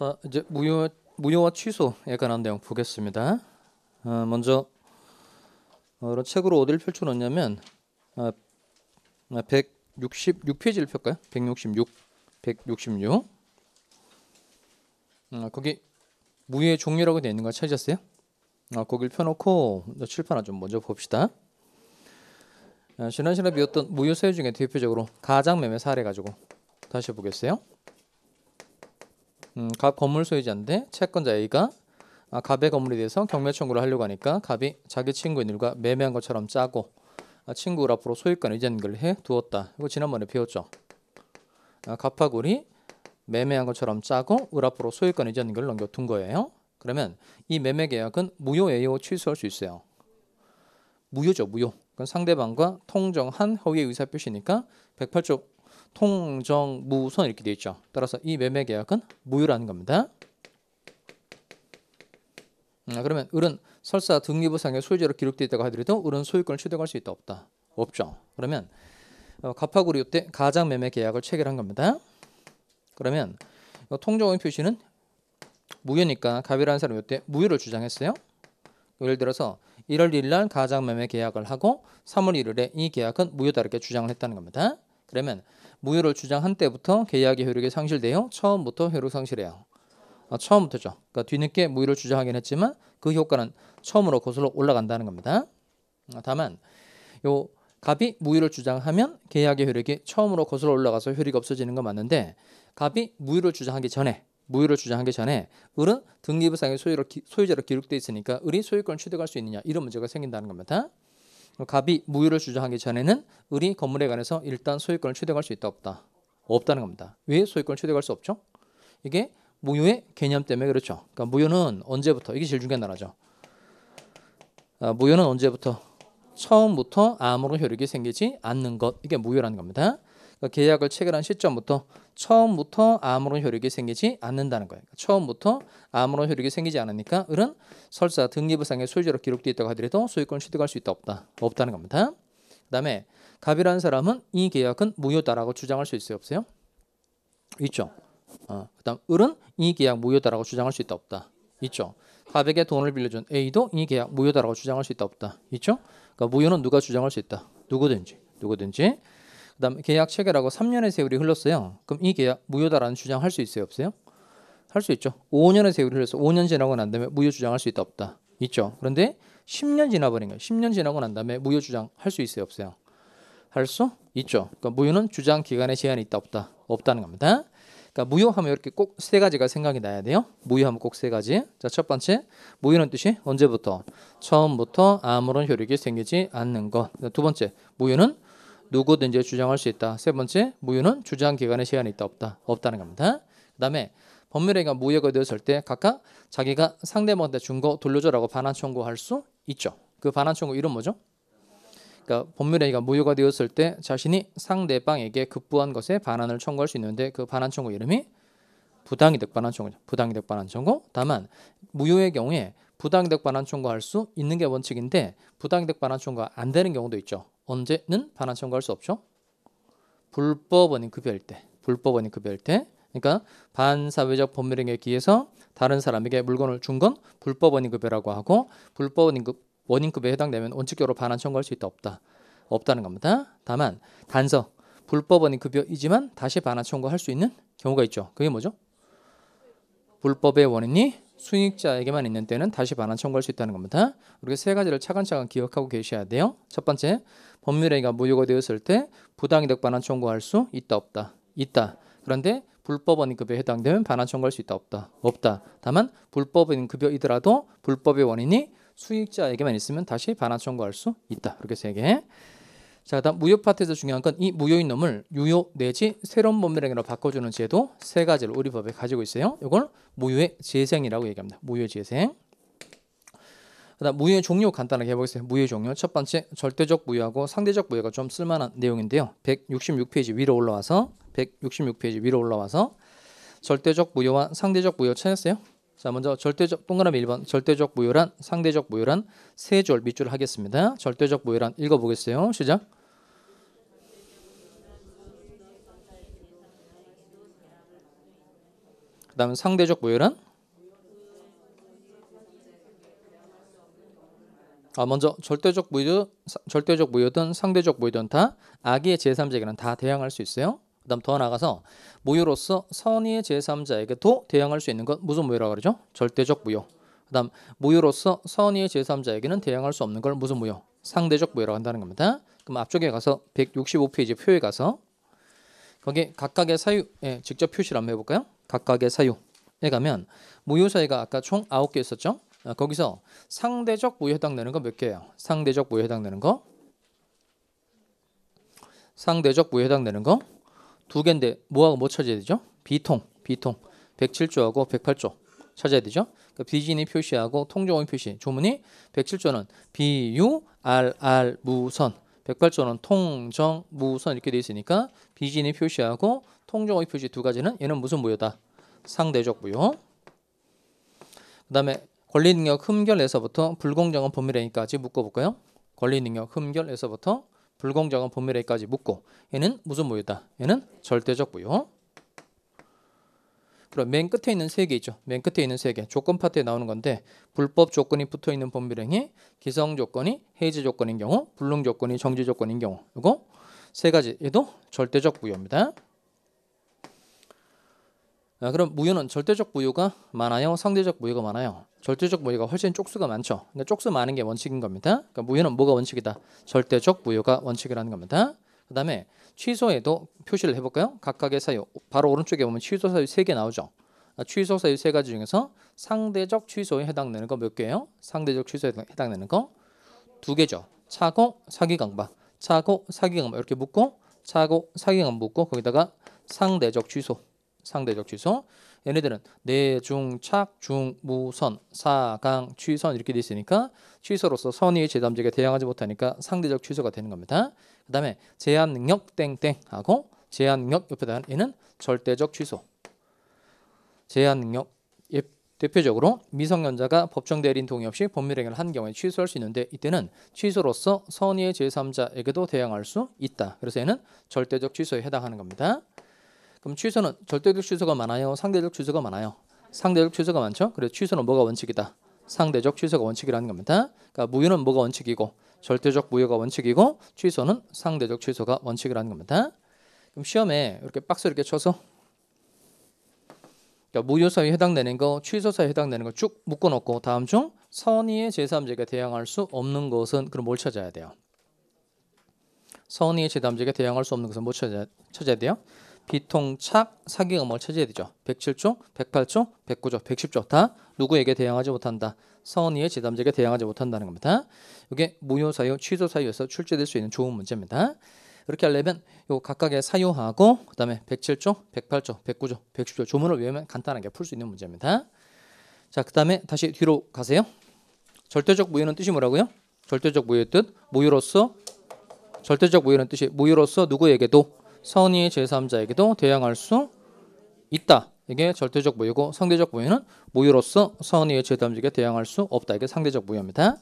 자 이제 무효 무효와 취소에 관한 내용 보겠습니다. 아, 먼저 어, 책으로 어디를 펼쳐놓냐면 아, 166페이지를 아, 펼까요? 166, 166. 음, 아, 거기 무효의 종류라고 되어 있는 걸 찾으셨어요? 아, 거길 펴놓고 칠판을 아, 좀 먼저 봅시다. 아, 지난 시간에 배웠던 무효 사유 중에 대표적으로 가장 매매 사례 가지고 다시 보겠어요. 음, 갑 건물 소유자인데 채권자 A가 아, 갑의 건물에 대해서 경매 청구를 하려고 하니까 갑이 자기 친구인 일과 매매한 것처럼 짜고 아, 친구를 앞으로 소유권 의전 연결해 두었다. 이거 지난번에 배웠죠. 아, 갑하고 리 매매한 것처럼 짜고 을 앞으로 소유권 의전 연결 넘겨둔 거예요. 그러면 이 매매 계약은 무효예요 취소할 수 있어요. 무효죠 무효. 그건 상대방과 통정한 허위 의사 표시니까 108조 통정, 무선 이렇게 되어 있죠. 따라서 이 매매 계약은 무효라는 겁니다. 음, 아, 그러면 을은 설사 등기부상의 소유자로 기록되어 있다고 하더라도 을은 소유권을 취득할 수 있다 없다 없죠. 그러면 어, 갑파구리때 가장 매매 계약을 체결한 겁니다. 그러면 어, 통정의 표시는 무효니까 갑이라는 사람이 이때 무효를 주장했어요. 예를 들어서 1월 1일 날 가장 매매 계약을 하고 3월 1일에 이 계약은 무효다 이렇게 주장을 했다는 겁니다. 그러면 무효를 주장한 때부터 계약의 효력이 상실되어 처음부터 효력 상실해요. 아, 처음부터죠. 그러니까 뒤늦게 무효를 주장하긴 했지만 그 효과는 처음으로 거슬러 올라간다는 겁니다. 어, 다만 요 갑이 무효를 주장하면 계약의 효력이 처음으로 거슬러 올라가서 효력이 없어지는 건 맞는데 갑이 무효를 주장하기 전에 무효를 주장하기 전에 을은 등기부상의 소유로, 소유자로 기록돼 있으니까 을이 소유권을 취득할 수 있느냐 이런 문제가 생긴다는 겁니다. 갑이 무효를 주장하기 전에는 을이 건물에 관해서 일단 소유권을 취득할 수 있다 없다 없다는 겁니다. 왜 소유권을 취득할 수 없죠? 이게 무효의 개념 때문에 그렇죠. 그러니까 무효는 언제부터 이게 제일 중요한 나라죠. 아, 무효는 언제부터 처음부터 아무런 효력이 생기지 않는 것 이게 무효라는 겁니다. 그러니까 계약을 체결한 시점부터 처음부터 아무런 효력이 생기지 않는다는 거예요. 그러니까 처음부터 아무런 효력이 생기지 않으니까 을은 설사 등기부상의 소유자로 기록되어 있다고 하더라도 소유권을 취득할 수 있다 없다 없다는 겁니다. 그다음에 갑이라는 사람은 이 계약은 무효다라고 주장할 수 있어요 없어요? 있죠. 어, 그다음 을은 이 계약 무효다라고 주장할 수 있다 없다 있죠. 갑에게 돈을 빌려준 A도 이 계약 무효다라고 주장할 수 있다 없다 있죠. 그러니까 무효는 누가 주장할 수 있다 누구든지 누구든지 그다음 에 계약 체결하고 3년의 세월이 흘렀어요. 그럼 이 계약 무효다라는 주장할 수 있어요, 없어요? 할 수 있죠. 5년의 세월이 흘러서 5년 지나고 난 다음에 무효 주장할 수 있다 없다. 있죠. 그런데 10년 지나버린 거예요. 10년 지나고 난 다음에 무효 주장할 수 있어요, 없어요? 할 수 있죠. 그러니까 무효는 주장 기간에 제한이 있다 없다. 없다는 겁니다. 그러니까 무효하면 이렇게 꼭 세 가지가 생각이 나야 돼요. 무효하면 꼭 세 가지. 자, 첫 번째. 무효는 뜻이 언제부터? 처음부터 아무런 효력이 생기지 않는 것. 두 번째. 무효는 누구든지 주장할 수 있다. 세 번째, 무효는 주장 기간에 제한이 있다 없다. 없다는 겁니다. 그다음에 법률행위가 무효가 되었을 때 각각 자기가 상대방한테 준 거 돌려줘라고 반환 청구할 수 있죠. 그 반환 청구 이름 뭐죠? 그러니까 법률행위가 무효가 되었을 때 자신이 상대방에게 급부한 것에 반환을 청구할 수 있는데 그 반환 청구 이름이 부당이득 반환 청구죠. 부당이득 반환 청구. 다만 무효의 경우에 부당이득 반환 청구할 수 있는 게 원칙인데 부당이득 반환 청구가 안 되는 경우도 있죠. 언제는 반환 청구할 수 없죠. 불법원인 급여일 때, 불법원인 급여일 때. 그러니까 반사회적 법률행위에 기해서 다른 사람에게 물건을 준 건 불법원인 급여라고 하고 불법원인 급 원인급에 해당되면 원칙적으로 반환 청구할 수 있다 없다 없다는 겁니다. 다만 단서 불법 원인급여이지만 다시 반환 청구할 수 있는 경우가 있죠. 그게 뭐죠? 불법의 원인이 수익자에게만 있는 때는 다시 반환 청구할 수 있다는 겁니다. 우리가 세 가지를 차근차근 기억하고 계셔야 돼요. 첫 번째, 법률행위가 무효가 되었을 때 부당이득 반환 청구할 수 있다 없다 있다 그런데 불법원 인 급여에 해당되면 반환 청구할 수 있다 없다 없다 다만 불법인 급여이더라도 불법의 원인이 수익자에게만 있으면 다시 반환 청구할 수 있다 이렇게 세개 자, 다음 무효 파트에서 중요한 건 이 무효인 놈을 유효 내지 새로운 법률행위로 바꿔주는 제도 세 가지를 우리 법에 가지고 있어요. 이걸 무효의 재생이라고 얘기합니다. 무효 의 재생. 그다음 무효의 종류 간단하게 해보겠습니다. 무효의 종류 첫 번째 절대적 무효하고 상대적 무효가 좀 쓸만한 내용인데요. 166페이지 위로 올라와서 166페이지 위로 올라와서 절대적 무효와 상대적 무효 찾았어요. 자 먼저 절대적 동그라미 1번 절대적 무효란 상대적 무효란 세줄 밑줄 하겠습니다. 절대적 무효란 읽어보겠어요. 시작. 그다음 상대적 무효란 아, 먼저 절대적 무효, 절대적 무효든 상대적 무효든 다 악의 제3자에게는 다 대항할 수 있어요. 그다음 더 나가서 아 무효로서 선의의 제3자에게도 대항할 수 있는 건 무슨 무효라고 그러죠? 절대적 무효. 그다음 무효로서 선의의 제3자에게는 대항할 수 없는 걸 무슨 무효? 상대적 무효라고 한다는 겁니다. 그럼 앞쪽에 가서 165페이지 표에 가서 거기 각각의 사유 예, 직접 표시를 한번 해볼까요? 각각의 사유에 가면 무효 사유가 아까 총 9개 있었죠? 아, 거기서 상대적 뭐에 해당되는 거 몇 개예요? 상대적 뭐에 해당되는 거? 상대적 뭐에 해당되는 거? 두 개인데 뭐하고 뭐 찾아야 되죠? 비통, 비통. 107조하고 108조 찾아야 되죠? 그러니까 비진이 표시하고 통조원 표시. 조문이 107조는 비유, 알, 알, 무선. 108조는 통정, 무선 이렇게 돼 있으니까 비진이 표시하고 통정의 표시 두 가지는 얘는 무슨 무효다? 상대적 무효. 그다음에 권리능력 흠결에서부터 불공정한 범위례까지 묶어볼까요? 권리능력 흠결에서부터 불공정한 범위례까지 묶고 얘는 무슨 무효다? 얘는 절대적 무효. 그럼 맨 끝에 있는 세개 있죠. 맨 끝에 있는 세 개. 조건 파트에 나오는 건데 불법 조건이 붙어 있는 범위령이 기성 조건이 해지 조건인 경우, 불능 조건이 정지 조건인 경우. 이거 세 가지. 얘도 절대적 무효입니다. 아, 그럼 무효는 절대적 무효가 많아요. 상대적 무효가 많아요. 절대적 무효가 훨씬 쪽수가 많죠. 근데 쪽수 많은 게 원칙인 겁니다. 그러니까 무효는 뭐가 원칙이다? 절대적 무효가 원칙이라는 겁니다. 그 다음에 취소에도 표시를 해볼까요? 각각의 사유. 바로 오른쪽에 보면 취소 사유 세 개 나오죠. 아, 취소 사유 세 가지 중에서 상대적 취소에 해당되는 거 몇 개예요? 상대적 취소에 해당되는 거 두 개죠. 차고 사기 강박, 차고 사기 강박 이렇게 묶고 차고 사기 강박 묶고 거기다가 상대적 취소, 상대적 취소. 얘네들은 내중착 네, 중무선 사강 취선 이렇게 돼 있으니까 취소로서 선의 재담직에 대항하지 못하니까 상대적 취소가 되는 겁니다. 그다음에 제한 능력 땡땡 하고 제한 능력 옆에 대한 얘는 절대적 취소. 제한 능력 대표적으로 미성년자가 법정 대리인 동의 없이 법률행위를 한 경우에 취소할 수 있는데 이때는 취소로서 선의의 제3자에게도 대항할 수 있다. 그래서 얘는 절대적 취소에 해당하는 겁니다. 그럼 취소는 절대적 취소가 많아요. 상대적 취소가 많아요. 상대적 취소가 많죠. 그래서 취소는 뭐가 원칙이다. 상대적 취소가 원칙이라는 겁니다. 그러니까 무효는 뭐가 원칙이고 절대적 무효가 원칙이고 취소는 상대적 취소가 원칙이라는 겁니다. 그럼 시험에 이렇게 박스 이렇게 쳐서 그러니까 무효사유에 해당되는 거, 취소사에 해당되는 거 쭉 묶어놓고 다음 중 선의의 제3자가 대항할 수 없는 것은 그럼 뭘 찾아야 돼요? 선의의 제3자가 대항할 수 없는 것은 뭐 찾아야, 찾아야 돼요? 비통착 사기음을 차지해야 되죠. 107조, 108조, 109조, 110조 다 누구에게 대항하지 못한다. 선의의 제담자에게 대항하지 못한다는 겁니다. 이게 무효 사유, 취소 사유에서 출제될 수 있는 좋은 문제입니다. 이렇게 하려면 요 각각의 사유하고 그다음에 107조, 108조, 109조, 110조 조문을 외우면 간단하게 풀 수 있는 문제입니다. 자, 그다음에 다시 뒤로 가세요. 절대적 무효는 뜻이 뭐라고요? 절대적 무효의 뜻, 무효로서 절대적 무효는 뜻이 무효로서 누구에게도 선의의 제3자에게도 대항할 수 있다. 이게 절대적 무효고 상대적 무효는 무효로서 선의의 제3자에게 대항할 수 없다. 이게 상대적 무효입니다.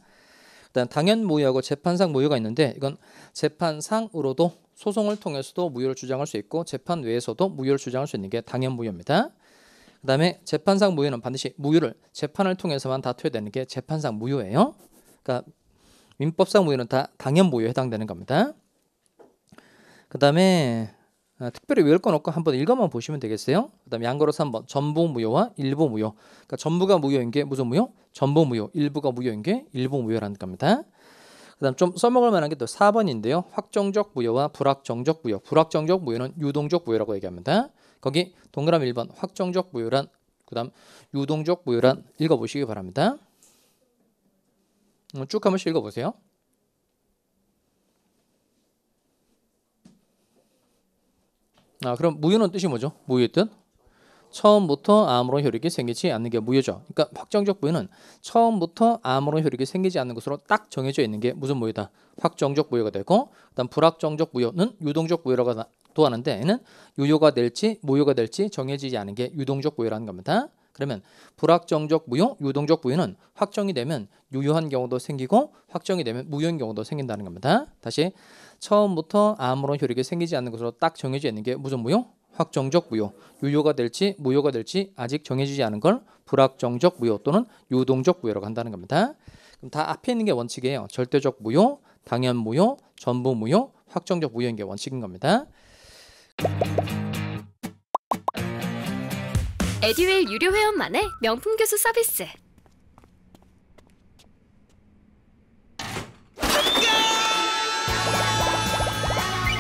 일단 당연 무효하고 재판상 무효가 있는데 이건 재판상으로도 소송을 통해서도 무효를 주장할 수 있고 재판 외에서도 무효를 주장할 수 있는 게 당연 무효입니다. 그다음에 재판상 무효는 반드시 무효를 재판을 통해서만 다투어야 되는 게 재판상 무효예요. 그러니까 민법상 무효는 다 당연 무효에 해당되는 겁니다. 그 다음에 아, 특별히 외울 건 없고 한번 읽어만 보시면 되겠어요. 그다음에 양거로서 한번 전부 무효와 일부 무효. 그러니까 전부가 무효인 게 무슨 무효? 전부 무효. 일부가 무효인 게 일부 무효라는 겁니다. 그다음 좀 써먹을 만한 게 또 4번인데요. 확정적 무효와 불확정적 무효. 불확정적 무효는 유동적 무효라고 얘기합니다. 거기 동그라미 1번 확정적 무효란 그다음 유동적 무효란 읽어보시기 바랍니다. 음, 쭉 한번씩 읽어보세요. 아, 그럼 무효는 뜻이 뭐죠? 무효의 뜻? 처음부터 아무런 효력이 생기지 않는 게 무효죠. 그러니까 확정적 무효는 처음부터 아무런 효력이 생기지 않는 것으로 딱 정해져 있는 게 무슨 무효다? 확정적 무효가 되고 그다음 불확정적 무효는 유동적 무효라고 도 하는데 얘는 유효가 될지 무효가 될지 정해지지 않은 게 유동적 무효라는 겁니다. 그러면 불확정적 무효, 유동적 무효는 확정이 되면 유효한 경우도 생기고 확정이 되면 무효인 경우도 생긴다는 겁니다. 다시 처음부터 아무런 효력이 생기지 않는 것으로 딱 정해져 있는 게 무슨 무효? 확정적 무효. 유효가 될지 무효가 될지 아직 정해지지 않은 걸 불확정적 무효 또는 유동적 무효라고 한다는 겁니다. 그럼 다 앞에 있는 게 원칙이에요. 절대적 무효, 당연 무효, 전부 무효, 확정적 무효인 게 원칙인 겁니다. 에듀웰 유료 회원만의 명품 교수 서비스.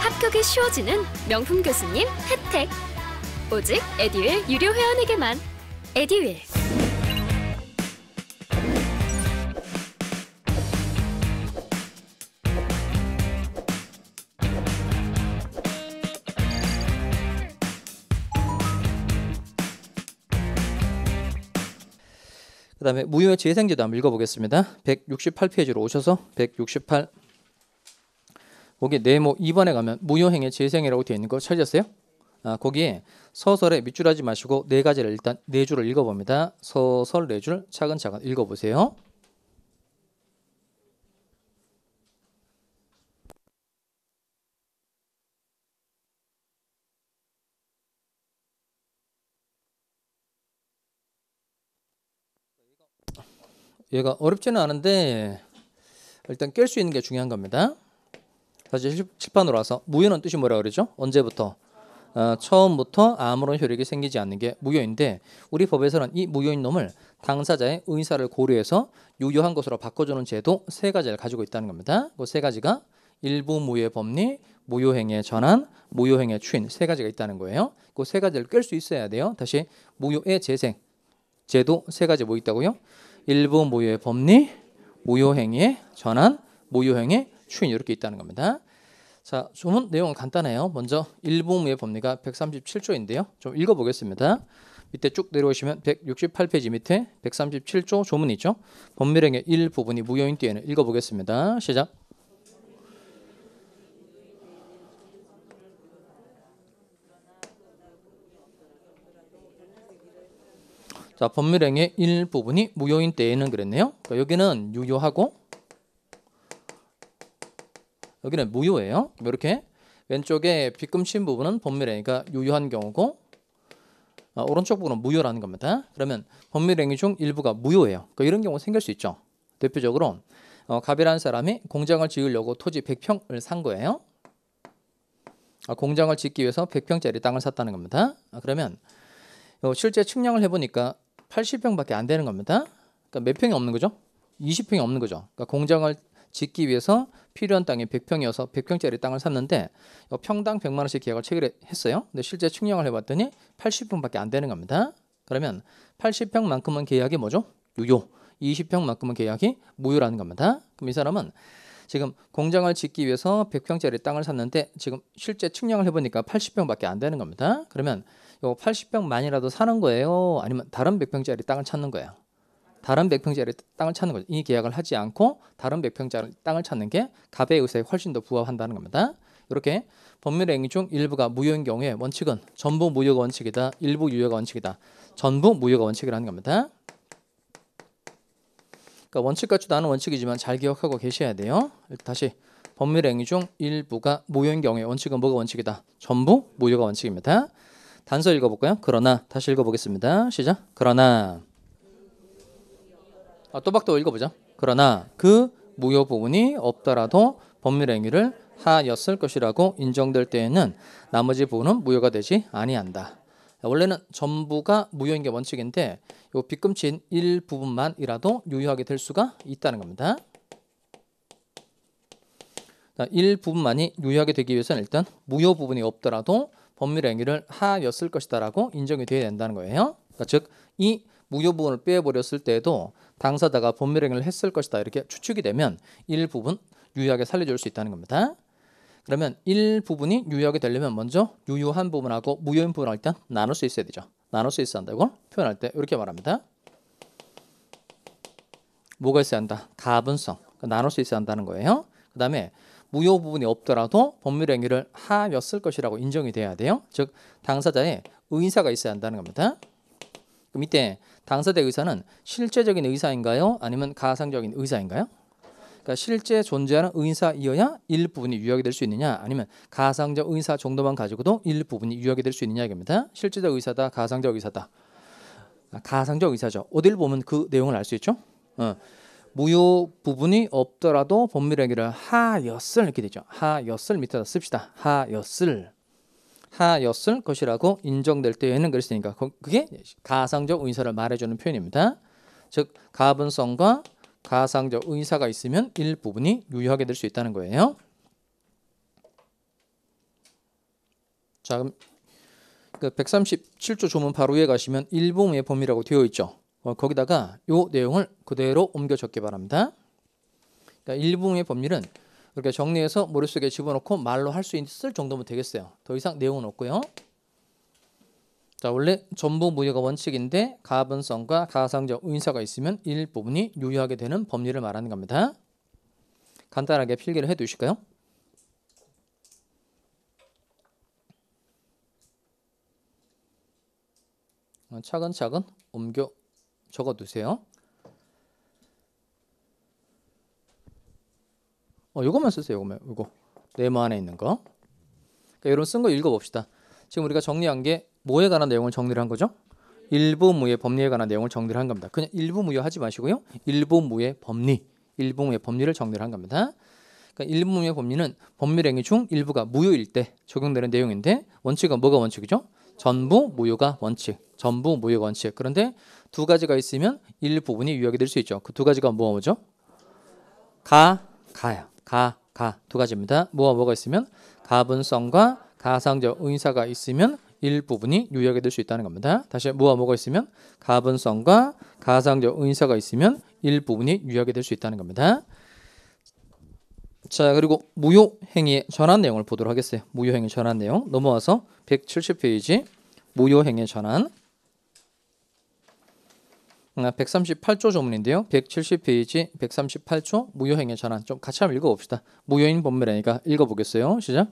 합격이 쉬워지는 명품 교수님 혜택. 오직 에듀윌 유료 회원에게만. 에듀윌. 그다음에 무효의 재생제도 한번 읽어보겠습니다. 168페이지로 오셔서 168 거기 네모 2번에 가면 무효행의 재생이라고 되어 있는 거 찾으셨어요? 아, 거기에 서설에 밑줄하지 마시고 네 가지를 일단 네 줄을 읽어봅니다. 서설 네 줄 차근차근 읽어보세요. 얘가 어렵지는 않은데 일단 깰 수 있는 게 중요한 겁니다. 다시 칠판으로 와서 무효는 뜻이 뭐라 그러죠? 언제부터? 어, 처음부터 아무런 효력이 생기지 않는 게 무효인데 우리 법에서는 이 무효인 놈을 당사자의 의사를 고려해서 유효한 것으로 바꿔주는 제도 세 가지를 가지고 있다는 겁니다. 그 세 가지가 일부 무효의 법리, 무효행의 전환, 무효행의 추인 세 가지가 있다는 거예요. 그 세 가지를 깰 수 있어야 돼요. 다시 무효의 재생, 제도 세 가지 뭐 있다고요? 일부 모유의 법리, 모유행위의 전환, 모유행위의 추인 이렇게 있다는 겁니다. 자, 조문 내용은 간단해요. 먼저 일부모의 법리가 137조인데요. 좀 읽어보겠습니다. 밑에 쭉 내려오시면 168페이지 밑에 137조 조문이 있죠. 법률행의 일부분이 무효인 띠에는 읽어보겠습니다. 시작. 자, 법률행의 일부분이 무효인 때에는 그랬네요. 그러니까 여기는 유효하고 여기는 무효예요. 이렇게 왼쪽에 빚금친 부분은 법률행위가 유효한 경우고 아, 오른쪽 부분은 무효라는 겁니다. 그러면 법률행위 중 일부가 무효예요. 그러니까 이런 경우 생길 수 있죠. 대표적으로 어, 갑이라는 사람이 공장을 지으려고 토지 100평을 산 거예요. 아, 공장을 짓기 위해서 100평짜리 땅을 샀다는 겁니다. 아, 그러면 어, 실제 측량을 해보니까 80평밖에 안 되는 겁니다. 그러니까 몇 평이 없는 거죠? 20평이 없는 거죠. 그러니까 공장을 짓기 위해서 필요한 땅이 100평이어서 100평짜리 땅을 샀는데 평당 100만 원씩 계약을 체결했어요. 근데 실제 측량을 해봤더니 80평밖에 안 되는 겁니다. 그러면 80평만큼은 계약이 뭐죠? 유효. 20평만큼은 계약이 무효라는 겁니다. 그럼 이 사람은 지금 공장을 짓기 위해서 100평짜리 땅을 샀는데 지금 실제 측량을 해보니까 80평밖에 안 되는 겁니다. 그러면 요 80평만이라도 사는 거예요. 아니면 다른 100평짜리 땅을 찾는 거예요. 다른 100평짜리 땅을 찾는 거죠. 이 계약을 하지 않고 다른 100평짜리 땅을 찾는 게 갑의 의사에 훨씬 더 부합한다는 겁니다. 이렇게 법률의 행위 중 일부가 무효인 경우에 원칙은 전부 무효가 원칙이다. 일부 유효가 원칙이다. 전부 무효가 원칙이라는 겁니다. 그러니까 원칙 같지도 않은 원칙이지만 잘 기억하고 계셔야 돼요. 다시 법률 행위 중 일부가 무효인 경우에 원칙은 뭐가 원칙이다? 전부 무효가 원칙입니다. 단서 읽어볼까요? 그러나 다시 읽어보겠습니다. 시작. 그러나 아, 또박또 읽어보죠. 그러나 그 무효 부분이 없더라도 법률 행위를 하였을 것이라고 인정될 때에는 나머지 부분은 무효가 되지 아니한다. 원래는 전부가 무효인 게 원칙인데 요 빚금친 일부분만이라도 유효하게 될 수가 있다는 겁니다. 일부분만이 유효하게 되기 위해서는 일단 무효 부분이 없더라도 법률 행위를 하였을 것이다라고 인정이 돼야 된다는 거예요. 그러니까 즉이 무효 부분을 빼버렸을 때에도 당사자가 법률 행위를 했을 것이다 이렇게 추측이 되면 일부분 유효하게 살려줄 수 있다는 겁니다. 그러면 일부분이 유효하게 되려면 먼저 유효한 부분하고 무효인 부분을 일단 나눌 수 있어야 되죠. 나눌 수 있어야 한다고 표현할 때 이렇게 말합니다. 뭐가 있어야 한다? 가분성. 그러니까 나눌 수 있어야 한다는 거예요. 그 다음에 무효 부분이 없더라도 법률 행위를 하였을 것이라고 인정이 돼야 돼요. 즉 당사자의 의사가 있어야 한다는 겁니다. 그럼 이때 당사자의 의사는 실제적인 의사인가요? 아니면 가상적인 의사인가요? 그러니까 실제 존재하는 의사이어야 일부분이 유효하게 될수 있느냐 아니면 가상적 의사 정도만 가지고도 일부분이 유효하게 될수 있느냐 이겁니다. 실제적 의사다 가상적 의사다. 아, 가상적 의사죠. 어딜 보면 그 내용을 알 수 있죠. 어. 무효 부분이 없더라도 법률행위를 하였을 이렇게 되죠. 하였을 밑에다 씁시다. 하였을 하였을 것이라고 인정될 때에는 그랬으니까 그게 가상적 의사를 말해주는 표현입니다. 즉 가분성과 가상적 의사가 있으면 일부분이 유효하게 될 수 있다는 거예요. 자 그럼 그 137조 조문 바로 위에 가시면 일부의 범위라고 되어 있죠. 어, 거기다가 요 내용을 그대로 옮겨 적기 바랍니다. 그러니까 일부의 법률은 이렇게 정리해서 머릿속에 집어넣고 말로 할 수 있을 정도면 되겠어요. 더 이상 내용은 없고요. 자, 원래 전부 무효가 원칙인데 가분성과 가상적 의사가 있으면 일부분이 유효하게 되는 법률을 말하는 겁니다. 간단하게 필기를 해 두실까요? 어, 차근차근 옮겨 적어 두세요. 어, 요것만 쓰세요. 요것만. 요거. 네모 안에 있는 거. 그러니까 이런 쓴 거 읽어 봅시다. 지금 우리가 정리한 게 뭐에 관한 내용을 정리를 한 거죠? 일부무의 법리에 관한 내용을 정리를 한 겁니다. 그냥 일부무효 하지 마시고요. 일부무의 법리, 일부무의 법리를 정리를 한 겁니다. 그러니까 일부무의 법리는 법률행위 중 일부가 무효일 때 적용되는 내용인데 원칙은 뭐가 원칙이죠? 전부 무효가 원칙, 전부 무효 원칙. 그런데 두 가지가 있으면 일부분이 유효이될 수 있죠. 그 두 가지가 뭐가 뭐죠? 가, 가야. 가, 가. 두 가지입니다. 뭐가 뭐가 있으면 가분성과 가상적 의사가 있으면 일부분이 유효이될 수 있다는 겁니다. 다시 뭐가 뭐가 있으면 가분성과 가상적 의사가 있으면 일부분이 유효이될 수 있다는 겁니다. 자 그리고 무효행위의 전환 내용을 보도록 하겠어요. 무효행위 전환 내용 넘어와서 170페이지 무효행위 전환 138조 아, 조문인데요. 170페이지 138조 무효행위 전환 좀 같이 한번 읽어봅시다. 무효인 법률행위가 읽어보겠어요. 시작.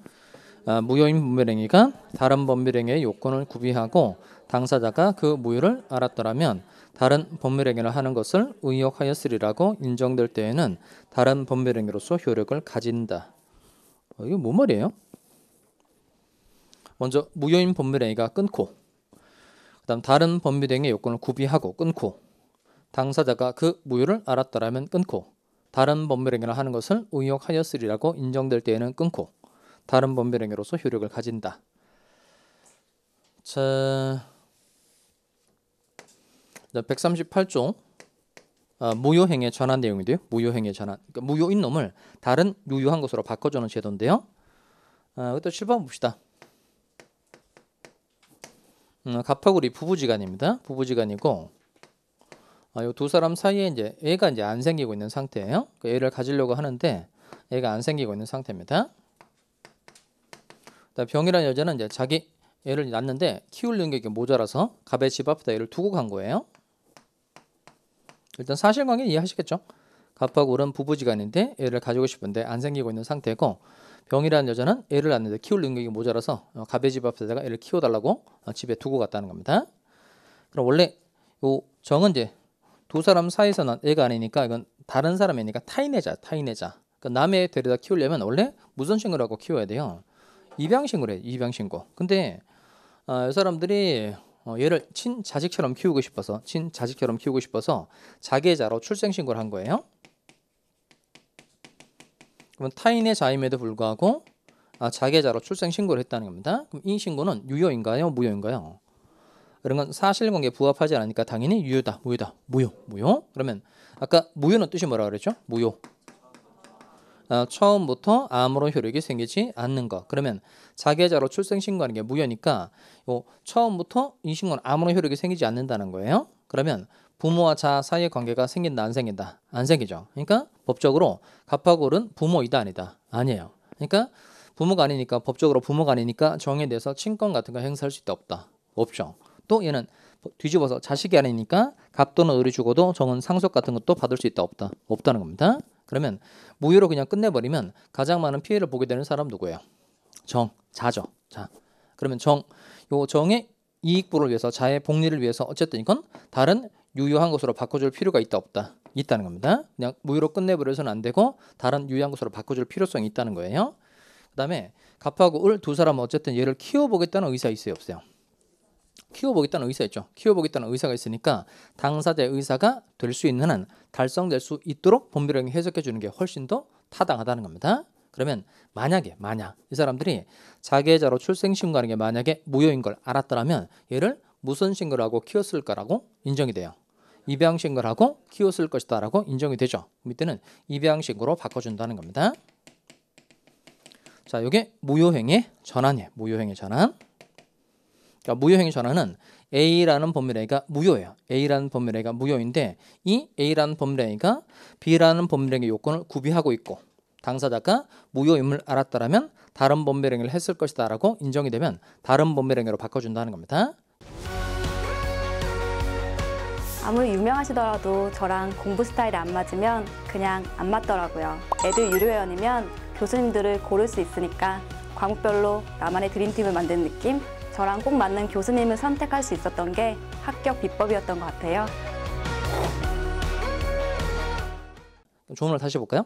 아, 무효인 법률행위가 다른 법률행위의 요건을 구비하고 당사자가 그 무효를 알았더라면 다른 법률행위를 하는 것을 의역하였으리라고 인정될 때에는 다른 법률행위로서 효력을 가진다. 어, 이게 뭔 말이에요? 먼저 무효인 법률행위가 끊고 그다음 다른 법률행위 요건을 구비하고 끊고 당사자가 그 무효를 알았더라면 끊고 다른 법률행위를 하는 것을 의혹하였으리라고 인정될 때에는 끊고 다른 법률행위로서 효력을 가진다. 자, 138조 어, 무효행위 전환 내용인데요. 무효행위 전환. 그러니까 무효인 놈을 다른 유효한 것으로 바꿔주는 제도인데요. 어, 이 7번 봅시다. 음, 아, 갑하구리 부부지간입니다. 부부지간이고 어, 아, 이두 사람 사이에 이제 애가 이제 안 생기고 있는 상태예요. 그 애를 가지려고 하는데 애가 안 생기고 있는 상태입니다. 그 병이라는 여자는 이제 자기 애를 낳는데 키울 능력이 모자라서 갑의 집 앞에다 애를 두고 간 거예요. 일단 사실관계 이해하시겠죠? 갑하고 오른 부부지간인데 애를 가지고 싶은데 안 생기고 있는 상태고 병이라는 여자는 애를 낳는데 키울 능력이 모자라서 어, 갑의 집 앞에다가 애를 키워달라고 어, 집에 두고 갔다는 겁니다. 그럼 원래 요 정은 이제 두 사람 사이에서는 애가 아니니까 이건 다른 사람이니까 타인의자타인의자 그러니까 남의 데려다 키우려면 원래 무선신고를 하고 키워야 돼요. 입양신고를 해요. 입양신고. 근데 어, 이 사람들이 어, 얘를 친자식처럼 키우고 싶어서 친자식처럼 키우고 싶어서 자계자로 출생신고를 한 거예요. 그럼 타인의 자임에도 불구하고 아, 자계자로 출생신고를 했다는 겁니다. 그럼 이 신고는 유효인가요? 무효인가요? 그런 건 사실관계에 부합하지 않으니까 당연히 유효다, 무효다, 무효, 무효. 그러면 아까 무효는 뜻이 뭐라 그랬죠? 무효. 아, 처음부터 아무런 효력이 생기지 않는 것. 그러면 자계자로 출생신고하는 게 무효니까 요 처음부터 이 신고는 아무런 효력이 생기지 않는다는 거예요. 그러면 부모와 자 사이의 관계가 생긴다 안 생긴다 안 생기죠. 그러니까 법적으로 갑하골은 부모이다 아니다 아니에요. 그러니까 부모가 아니니까 법적으로 부모가 아니니까 정에 대해서 친권 같은 거 행사할 수 있다 없다 없죠. 또 얘는 뒤집어서 자식이 아니니까 갑 또는 을이 죽어도 정은 상속 같은 것도 받을 수 있다 없다 없다는 겁니다. 그러면 무효로 그냥 끝내버리면 가장 많은 피해를 보게 되는 사람 누구예요? 정 자죠. 자 그러면 정 요 정의 이익보를 위해서 자의 복리를 위해서 어쨌든 이건 다른 유효한 것으로 바꿔줄 필요가 있다 없다 있다는 겁니다. 그냥 무효로 끝내버려서는 안 되고 다른 유효한 것으로 바꿔줄 필요성이 있다는 거예요. 그다음에 갑하고 을 두 사람은 어쨌든 얘를 키워보겠다는 의사 있어요 없어요? 키워보겠다는 의사 있죠. 키워보겠다는 의사가 있으니까 당사자 의사가 의될수 있는 한 달성될 수 있도록 법률형에 해석해 주는 게 훨씬 더 타당하다는 겁니다. 그러면 만약에 만약 이 사람들이 자계자로 출생신고하는 게 만약에 무효인 걸 알았더라면 얘를 무선 신고를 하고 키웠을 거라고 인정이 돼요. 입양 신고를 하고 키웠을 것이다라고 인정이 되죠. 밑에는 입양 신고로 바꿔준다는 겁니다. 자, 이게 무효행위 전환이에요. 무효행위 전환. 그러니까 무효행위 전환은 A라는 법률행위가 무효예요. A라는 법률행위가 무효인데 이 A라는 법률행위가 B라는 법률행위 요건을 구비하고 있고 당사자가 무효임을 알았다면 다른 법률행위를 했을 것이다라고 인정이 되면 다른 법률행위로 바꿔준다는 겁니다. 아무리 유명하시더라도 저랑 공부 스타일이 안 맞으면 그냥 안 맞더라고요. 애들 유료회원이면 교수님들을 고를 수 있으니까 과목별로 나만의 드림팀을 만드는 느낌? 저랑 꼭 맞는 교수님을 선택할 수 있었던 게 합격 비법이었던 것 같아요. 조문을 다시 볼까요?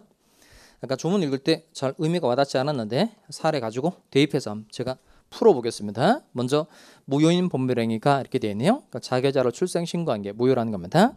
아까 조문 읽을 때 잘 의미가 와닿지 않았는데 사례 가지고 대입해서 제가 풀어보겠습니다. 먼저 무효인 범밀행위가 이렇게 되어 있네요. 그러니까 자결자로 출생신고한 게 무효라는 겁니다.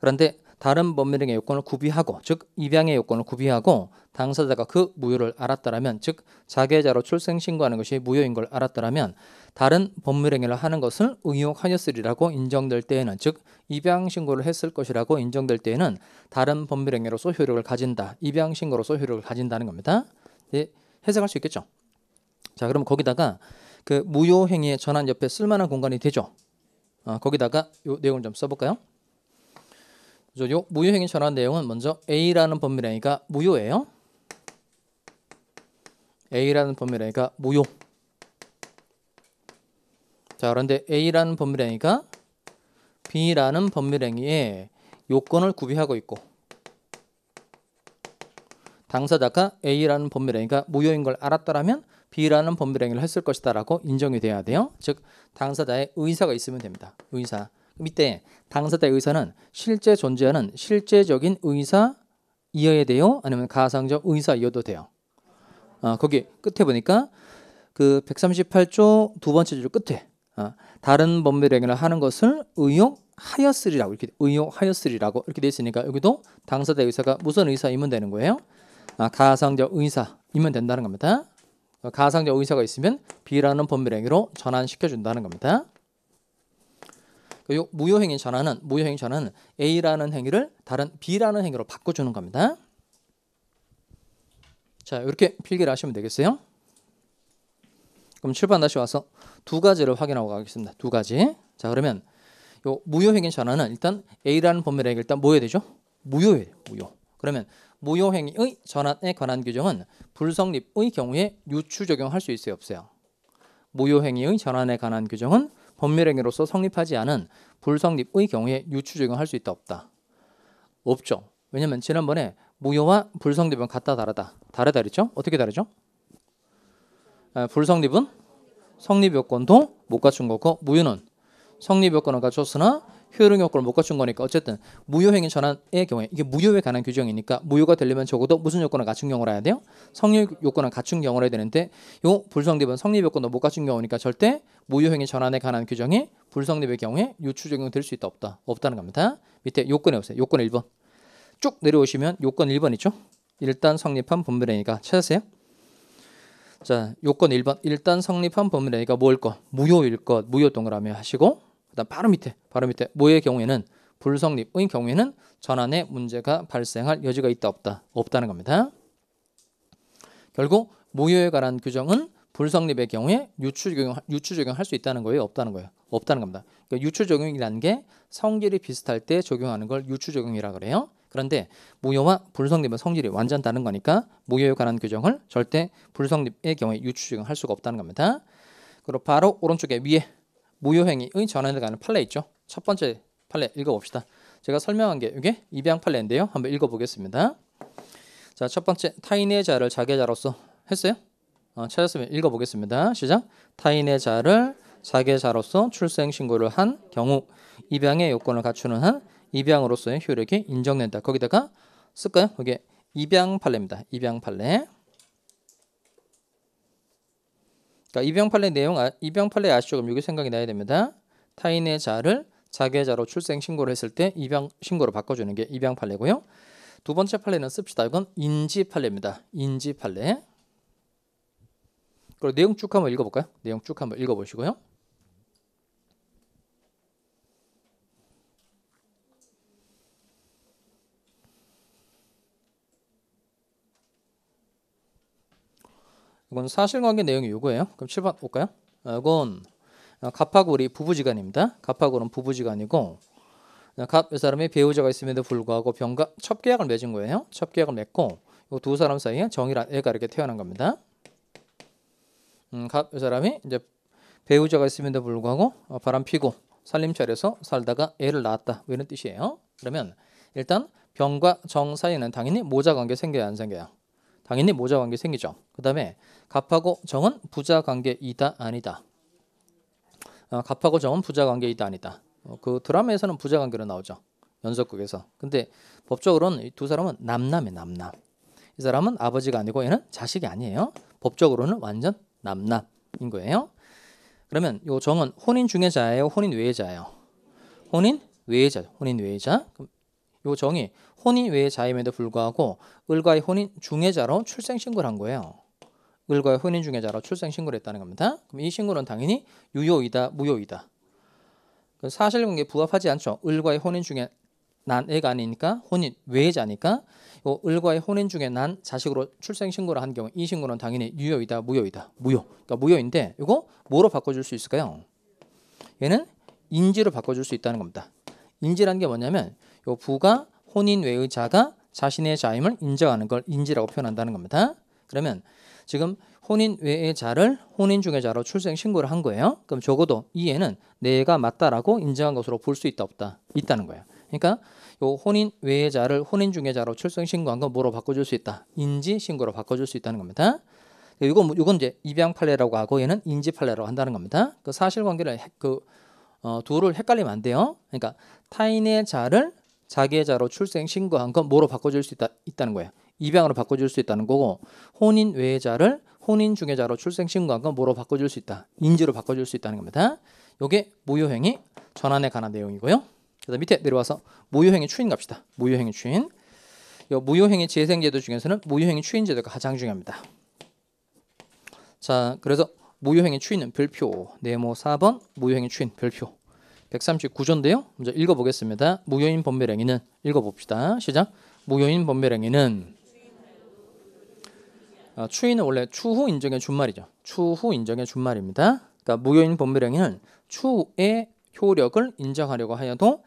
그런데 다른 범밀행위 요건을 구비하고 즉 입양의 요건을 구비하고 당사자가 그 무효를 알았다라면 즉 자결자로 출생신고하는 것이 무효인 걸 알았다라면 다른 법률행위를 하는 것을 응용하였으리라고 인정될 때에는 즉 입양 신고를 했을 것이라고 인정될 때에는 다른 법률행위로서 효력을 가진다. 입양 신고로서 효력을 가진다는 겁니다. 예, 해석할 수 있겠죠. 자, 그럼 거기다가 그 무효 행위의 전환 옆에 쓸만한 공간이 되죠. 아, 거기다가 요 내용을 좀 써볼까요? 요 무효 행위 전환 내용은 먼저 A라는 법률 행위가 무효예요. A라는 법률 행위가 무효. 자, 그런데 A라는 법률행위가 B라는 법률행위의 요건을 구비하고 있고 당사자가 A라는 법률행위가 무효인 걸 알았더라면 B라는 법률행위를 했을 것이다라고 인정이 돼야 돼요. 즉 당사자의 의사가 있으면 됩니다. 의사. 밑에 당사자의 의사는 실제 존재하는 실제적인 의사이어야 돼요. 아니면 가상적 의사이어도 돼요. 아, 거기 끝에 보니까 그 138조 두 번째 줄 끝에 어, 다른 범죄 행위를 하는 것을 의용하였으리라고 이렇게 의용하였으리라고 이렇게 되어 있으니까 여기도 당사자 의사가 무슨 의사이면 되는 거예요? 아, 가상적 의사이면 된다는 겁니다. 어, 가상적 의사가 있으면 B라는 법률행위로 전환시켜준다는 겁니다. 요 무효행위 전환은 무효행위 전환은 A라는 행위를 다른 B라는 행위로 바꿔주는 겁니다. 자 이렇게 필기를 하시면 되겠어요. 그럼 7번 다시 와서 두 가지를 확인하고 가겠습니다. 두 가지. 자 그러면 요 무효행위 전환은 일단 A라는 법 범위를 일단 뭐여야 되죠? 무효예요. 무효. 그러면 무효행위의 전환에 관한 규정은 불성립의 경우에 유추 적용할 수 있어요, 없어요? 무효행위의 전환에 관한 규정은 법률행위로서 성립하지 않은 불성립의 경우에 유추 적용할 수 있다 없다? 없죠. 왜냐면 지난번에 무효와 불성립은 같다 다르다. 다르다 그랬죠? 어떻게 다르죠? 아, 불성립은 성립 요건도 못 갖춘 거고 무효는 성립 요건을 갖췄으나 효율 형 요건을 못 갖춘 거니까 어쨌든 무효행위 전환의 경우에 이게 무효에 관한 규정이니까 무효가 되려면 적어도 무슨 요건을 갖춘 경우라 해야 돼요? 성립 요건을 갖춘 경우라 해야 되는데 이 불성립은 성립 요건도 못 갖춘 경우니까 절대 무효행위 전환에 관한 규정이 불성립의 경우에 유추 적용될 수 있다 없다 없다는 겁니다. 밑에 요건에 보세요. 요건 1번 쭉 내려오시면 요건 1번 있죠? 일단 성립한 분별행위가 찾으세요. 자, 요건 1번. 일단 성립한 범위 내가 뭘 것? 무효일 것. 무효 동그라미 하시고 그다음 바로 밑에. 바로 밑에 모의 경우에는 불성립의 경우에는 전환에 문제가 발생할 여지가 있다 없다. 없다는 겁니다. 결국 무효에 관한 규정은 불성립의 경우에 유출 적용 유추 적용할 수 있다는 거예요, 없다는 거예요. 없다는 겁니다. 그러니까 유출 적용이라는 게 성질이 비슷할 때 적용하는 걸유출 적용이라 그래요. 그런데 무효와 불성립은 성질이 완전 다른 거니까 무효에 관한 규정을 절대 불성립의 경우에 유추증을할 수가 없다는 겁니다. 그리고 바로 오른쪽에 위에 무효행위의 전환에 관한 판례 있죠. 첫 번째 판례 읽어봅시다. 제가 설명한 게 이게 입양 판례인데요. 한번 읽어보겠습니다. 자, 첫 번째 타인의 자를 자기 자로서 했어요? 어, 찾았으면 읽어보겠습니다. 시작. 타인의 자를 자기 자로서 출생 신고를 한 경우 입양의 요건을 갖추는 한 입양으로서의 효력이 인정된다. 거기다가 쓸까요? 거기에 입양 판례입니다. 입양 판례. 그러니까 입양 판례 내용 아, 입양 판례 아시죠? 그럼 이게 생각이 나야 됩니다. 타인의 자를자기 자로 출생 신고를 했을 때 입양 신고로 바꿔주는 게 입양 판례고요. 두 번째 판례는 씁시다. 이건 인지 판례입니다. 인지 판례. 그리고 내용 쭉 한번 읽어볼까요? 내용 쭉 한번 읽어보시고요. 이건 사실관계 내용이 요거예요. 그럼 7번 볼까요? 아, 이건 갑하고 아, 리 부부지간입니다. 갑하고는 부부지간이고 갑 아, 사람이 배우자가 있음에도 불구하고 병가 첩 계약을 맺은 거예요. 첩 계약을 맺고 두 사람 사이에 정의란 애가 이렇게 태어난 겁니다. 음, 갑 사람이 이제 배우자가 있음에도 불구하고 어, 바람 피고 살림살에서 살다가 애를 낳았다. 뭐 이런 뜻이에요. 그러면 일단 병과 정사이는 당연히 모자 관계 생겨야 안 생겨요. 당연히 모자 관계 생기죠. 그 다음에 갑하고 정은 부자 관계이다 아니다. 어, 갑하고 정은 부자 관계이다 아니다. 어, 그 드라마에서는 부자 관계로 나오죠. 연속극에서. 근데 법적으로는 두 사람은 남남이 남남. 이 사람은 아버지가 아니고 얘는 자식이 아니에요. 법적으로는 완전 남남인 거예요. 그러면 요 정은 혼인 중에자예요, 혼인 외자예요. 혼인 외자, 혼인 외자. 그럼 요 정이 혼인 외의 자임에도 불구하고 을과의 혼인 중애자로 출생신고를 한 거예요. 을과의 혼인 중애자로 출생신고를 했다는 겁니다. 그럼 이 신고는 당연히 유효이다, 무효이다. 그 사실관계 부합하지 않죠. 을과의 혼인 중에 난 애가 아니니까 혼인 외자니까 요 을과의 혼인 중에 난 자식으로 출생 신고를 한 경우 이 신고는 당연히 유효이다 무효이다 무효 그러니까 무효인데 이거 뭐로 바꿔줄 수 있을까요? 얘는 인지로 바꿔줄 수 있다는 겁니다. 인지라는 게 뭐냐면 요 부가 혼인 외의자가 자신의 자임을 인정하는 걸 인지라고 표현한다는 겁니다. 그러면 지금 혼인 외의 자를 혼인 중의 자로 출생 신고를 한 거예요. 그럼 적어도 이해는 내가 맞다라고 인정한 것으로 볼 수 있다 없다 있다는 거예요. 그러니까 요 혼인 외의 자를 혼인 중의 자로 출생 신고한 건 뭐로 바꿔줄 수 있다? 인지 신고로 바꿔줄 수 있다는 겁니다. 이건 뭐, 이건 이제 입양 판례라고 하고 얘는 인지 판례라고 한다는 겁니다. 그 사실관계를 그 어, 둘을 헷갈리면 안 돼요. 그러니까 타인의 자를 자기의자로 출생 신고한 건 뭐로 바꿔줄 수 있다, 있다는 거예요. 입양으로 바꿔줄 수 있다는 거고 혼인 외자를 혼인 중의자로 출생 신고한 건 뭐로 바꿔줄 수 있다. 인지로 바꿔줄 수 있다는 겁니다. 이게 무효행위 전환에 관한 내용이고요. 그다음 밑에 내려와서 무효행위 추인 갑시다. 무효행위 추인. 요 무효행위 재생제도 중에서는 무효행위 추인제도가 가장 중요합니다. 자, 그래서 무효행위 추인은 별표, 네모 4번 무효행위 추인 별표. 139조인데요. 먼저 읽어보겠습니다. 무효인 범배랭이는 읽어봅시다. 시작. 무효인 범배랭이는 어, 아, 추인은 원래 추후 인정의 준말이죠. 추후 인정의 준말입니다. 그러니까 무효인 범배랭이는 추의 효력을 인정하려고 하여도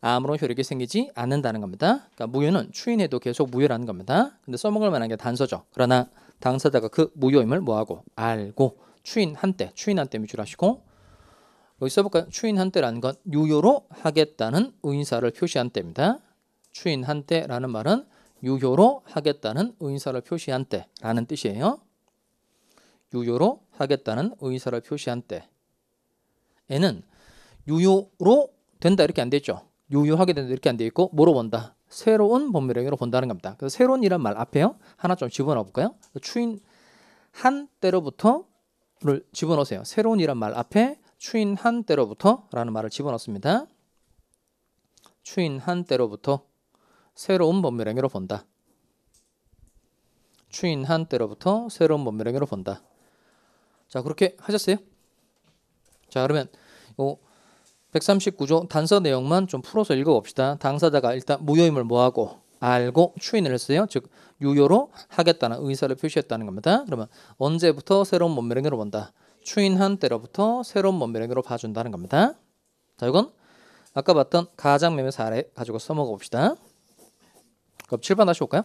아무런 효력이 생기지 않는다는 겁니다. 그러니까 무효는 추인에도 계속 무효라는 겁니다. 근데 써먹을 만한 게 단서죠. 그러나 당사자가 그 무효임을 뭐하고 알고 추인 한때 추인 한때 미줄하시고 여기 써볼까요? 추인한 때라는 건 유효로 하겠다는 의인사를 표시한 때입니다. 추인한 때라는 말은 유효로 하겠다는 의인사를 표시한 때라는 뜻이에요. 유효로 하겠다는 의인사를 표시한 때에는 유효로 된다 이렇게 안 되죠. 유효하게 된다 이렇게 안돼 있고 뭐로 본다? 새로운 법률행위로 본다는 겁니다. 그래서 새로운이란 말 앞에요. 하나 좀 집어넣어 볼까요? 추인 한 때로부터를 집어넣으세요. 새로운이란 말 앞에 추인한 때로부터 라는 말을 집어넣습니다. 추인한 때로부터 새로운 법률행위로 본다. 추인한 때로부터 새로운 법률행위로 본다. 자 그렇게 하셨어요? 자 그러면 요 139조 단서 내용만 좀 풀어서 읽어봅시다. 당사자가 일단 무효임을 뭐하고 알고 추인을 했어요. 즉 유효로 하겠다는 의사를 표시했다는 겁니다. 그러면 언제부터 새로운 법률행위로 본다. 추인한 때로부터 새로운 몸매력으로 봐준다는 겁니다. 자, 이건 아까 봤던 가장 매매 사례 가지고 써먹어 봅시다. 그럼 7번 다시 올까요?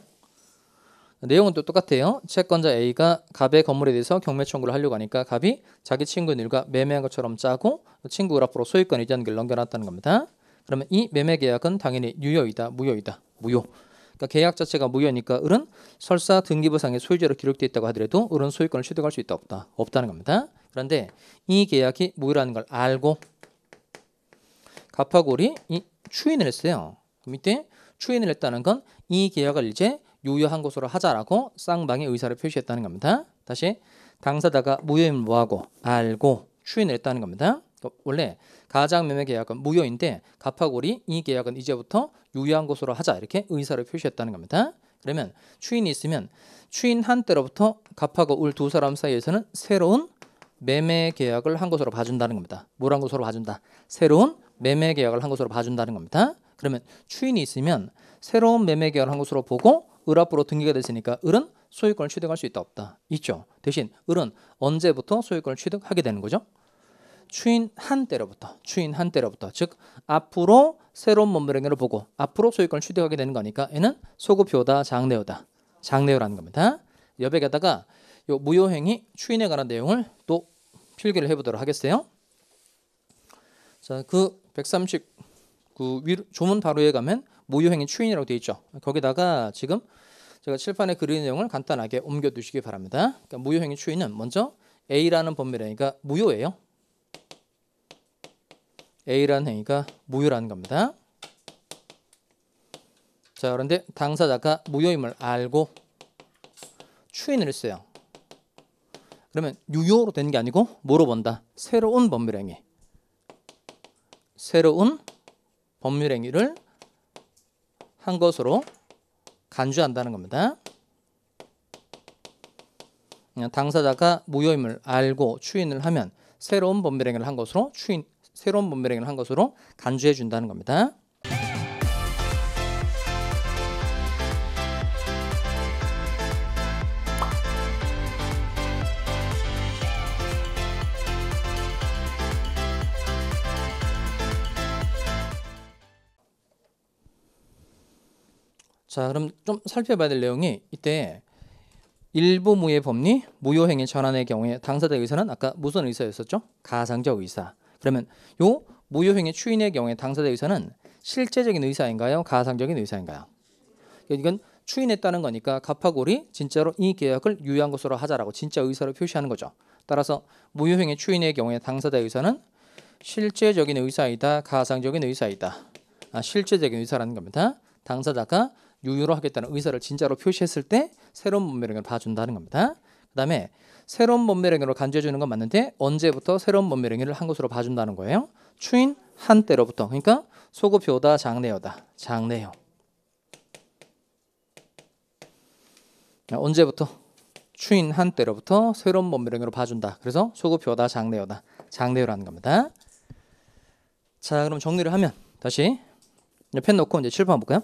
내용은 또 똑같아요. 채권자 A가 갑의 건물에 대해서 경매 청구를 하려고 하니까 갑이 자기 친구 늘과 매매한 것처럼 짜고 친구 를 앞으로 소유권 이전 결 넘겨놨다는 겁니다. 그러면 이 매매 계약은 당연히 유효이다, 무효이다, 무효. 그러니까 계약 자체가 무효니까 을은 설사 등기부상의 소유자로 기록돼 있다고 하더라도 을은 소유권을 취득할 수 있다 없다 없다는 겁니다. 그런데 이 계약이 무효라는 걸 알고 갑파골이 추인을 했어요. 그 밑에 추인을 했다는 건 이 계약을 이제 유효한 것으로 하자라고 쌍방의 의사를 표시했다는 겁니다. 다시 당사자가 무효임을 뭐하고 알고 추인을 했다는 겁니다. 어, 원래 가장매매 계약은 무효인데 갑파골이이 계약은 이제부터 유효한 것으로 하자 이렇게 의사를 표시했다는 겁니다. 그러면 추인이 있으면 추인 한 때로부터 갑하고 울두 사람 사이에서는 새로운 매매 계약을 한 것으로 봐준다는 겁니다. 뭘한 것으로 봐준다? 새로운 매매 계약을 한 것으로 봐준다는 겁니다. 그러면 추인이 있으면 새로운 매매 계약을 한 것으로 보고 을앞으로 등기가 됐으니까 을은 소유권을 취득할 수 있다 없다 있죠. 대신 을은 언제부터 소유권을 취득하게 되는 거죠? 추인 한 때로부터 추인 한 때로부터 즉 앞으로 새로운 몸매를 보고 앞으로 소유권을 취득하게 되는 거니까 얘는 소급효다 장래효다 장래효라는 겁니다. 여백에다가 요 무효행위 추인에 관한 내용을 또 필기를 해보도록 하겠어요. 자, 그139 위, 조문 바로 에 가면 무효행위 추인이라고 되어 있죠. 거기다가 지금 제가 칠판에 그린 내용을 간단하게 옮겨두시기 바랍니다. 그러니까 무효행위 추인은 먼저 A라는 범위라 니까 무효예요. A라는 행위가 무효라는 겁니다. 자 그런데 당사자가 무효임을 알고 추인을 했어요. 그러면 유효로 되는 게 아니고 뭐로 본다? 새로운 법률행위. 새로운 법률행위를 한 것으로 간주한다는 겁니다. 당사자가 무효임을 알고 추인을 하면 새로운 법률행위를 한 것으로 추인 새로운 법률행위를 한 것으로 간주해 준다는 겁니다. 자, 그럼 좀 살펴봐야 될 내용이 이때 일부 무예 법리, 무효행위 전환의 경우에 당사자 의사는 아까 무슨 의사였었죠? 가상적 의사. 그러면 요 무효행위 추인의 경우에 당사자 의사는 실제적인 의사인가요? 가상적인 의사인가요? 그러니까 이건 추인했다는 거니까 갑파골이 진짜로 이 계약을 유효한 것으로 하자라고 진짜 의사를 표시하는 거죠. 따라서 무효행위 추인의 경우에 당사자 의사는 실제적인 의사이다, 가상적인 의사이다. 아, 실제적인 의사라는 겁니다. 당사자가 유효로 하겠다는 의사를 진짜로 표시했을 때 새로운 몸매력을 봐준다는 겁니다. 그다음에 새로운 몸매력으로 간주해주는 건 맞는데 언제부터 새로운 몸매력을 한 것으로 봐준다는 거예요. 추인 한때로부터 그러니까 소급효다 장내효다장내효 언제부터 추인 한때로부터 새로운 몸매력으로 봐준다. 그래서 소급효다 장내효다장내효라는 겁니다. 자 그럼 정리를 하면 다시 펜 놓고 이제 칠판 볼까요?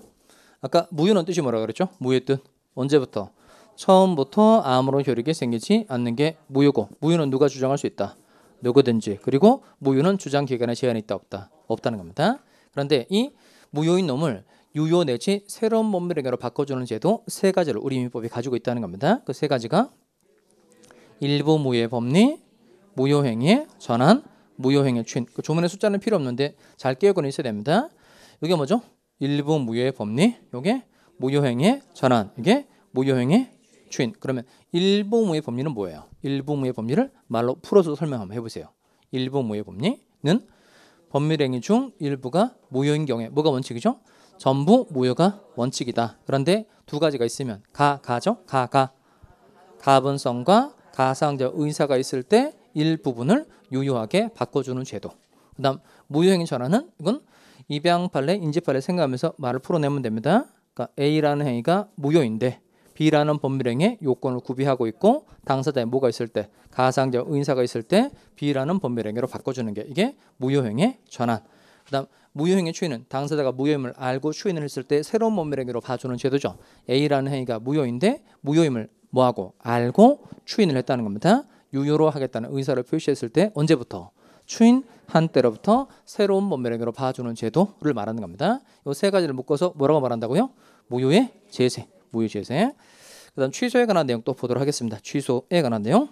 아까 무유는 뜻이 뭐라 고 그랬죠? 무의 뜻. 언제부터? 처음부터 아무런 효력이 생기지 않는 게 무유고 무유는 누가 주장할 수 있다. 누구든지. 그리고 무유는 주장 기간에 제한이 있다 없다. 없다는 겁니다. 그런데 이 무효인 놈을 유효 내지 새로운 몸매력으로 바꿔주는 제도 세 가지를 우리 민법이 가지고 있다는 겁니다. 그 세 가지가 일부 무효의 법리, 무효행위의 전환, 무효행위의 추인. 그 조문의 숫자는 필요 없는데 잘 깨우고는 있어야 됩니다. 이게 뭐죠? 일부 무효의 법리, 요게 무효행의 위 전환, 이게 무효행의 주인. 그러면 일부 무효의 법리는 뭐예요? 일부 무효의 법리를 말로 풀어서 설명 한번 해보세요. 일부 무효의 법리는 법률행위 중 일부가 무효인 경우에 뭐가 원칙이죠? 전부 무효가 원칙이다. 그런데 두 가지가 있으면 가, 가죠? 가, 가. 가분성과 가상자 의사가 있을 때 일부분을 유효하게 바꿔주는 제도. 그 다음 무효행위 전환은 이건 입양 판례, 인지 판례 생각하면서 말을 풀어내면 됩니다. 그러니까 A라는 행위가 무효인데 B라는 법률행위의 요건을 구비하고 있고 당사자에 뭐가 있을 때가상적의사가 있을 때 B라는 법률행위로 바꿔주는 게 이게 무효행의 전환. 그다음 무효행위 추인은 당사자가 무효임을 알고 추인을 했을 때 새로운 법률행위로 봐주는 제도죠. A라는 행위가 무효인데 무효임을 뭐하고 알고 추인을 했다는 겁니다. 유효로 하겠다는 의사를 표시했을 때 언제부터 추인 한 때로부터 새로운 몸매력으로 봐주는 제도를 말하는 겁니다. 이 세 가지를 묶어서 뭐라고 말한다고요? 무효의 제세, 무효 제세. 그다음 취소에 관한 내용 또 보도록 하겠습니다. 취소에 관한 내용.